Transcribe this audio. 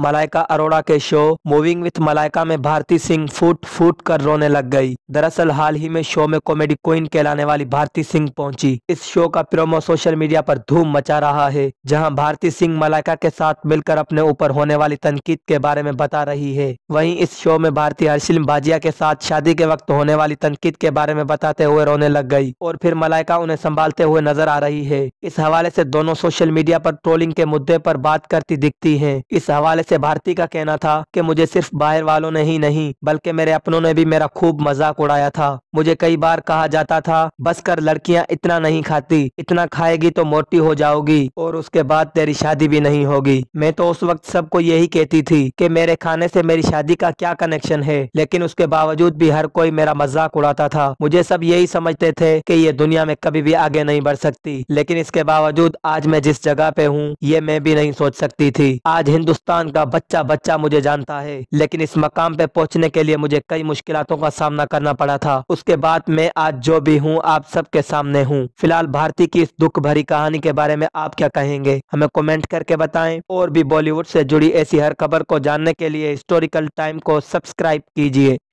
मलाइका अरोड़ा के show moving with Malaika में भारती सिंह फूट फूट कर रोने लग गई दरअसल हाल ही में शो में कॉमेडी क्वीन कहलाने वाली भारती सिंह पहुंची इस शो का प्रोमो सोशल मीडिया पर धूम मचा रहा है जहां भारती सिंह मलाइका के साथ मिलकर अपने ऊपर होने वाली तनकीद के बारे में बता रही है वही इस शो में भारतीय हर्षिल बाजिया के साथ शादी के वक्त होने वाली तनकीद के बारे में बताते हुए रोने लग गई और फिर मलाइका उन्हें संभालते हुए नजर आ रही है इस हवाले ऐसी दोनों सोशल मीडिया पर ट्रोलिंग के मुद्दे आरोप बात करती दिखती है इस हवाले जैसे भारती का कहना था कि मुझे सिर्फ बाहर वालों ने ही नहीं बल्कि मेरे अपनों ने भी मेरा खूब मजाक उड़ाया था मुझे कई बार कहा जाता था बस कर लड़कियां इतना नहीं खाती इतना खाएगी तो मोटी हो जाओगी और उसके बाद तेरी शादी भी नहीं होगी मैं तो उस वक्त सबको यही कहती थी की मेरे खाने ऐसी मेरी शादी का क्या कनेक्शन है लेकिन उसके बावजूद भी हर कोई मेरा मजाक उड़ाता था मुझे सब यही समझते थे की ये दुनिया में कभी भी आगे नहीं बढ़ सकती लेकिन इसके बावजूद आज मैं जिस जगह पे हूँ ये मैं भी नहीं सोच सकती थी आज हिंदुस्तान का बच्चा बच्चा मुझे जानता है लेकिन इस मकाम पे पहुंचने के लिए मुझे कई मुश्किलों का सामना करना पड़ा था उसके बाद मैं आज जो भी हूँ आप सबके सामने हूँ फिलहाल भारती की इस दुख भरी कहानी के बारे में आप क्या कहेंगे हमें कॉमेंट करके बताए और भी बॉलीवुड ऐसी जुड़ी ऐसी हर खबर को जानने के लिए हिस्टोरिकल टाइम को सब्सक्राइब कीजिए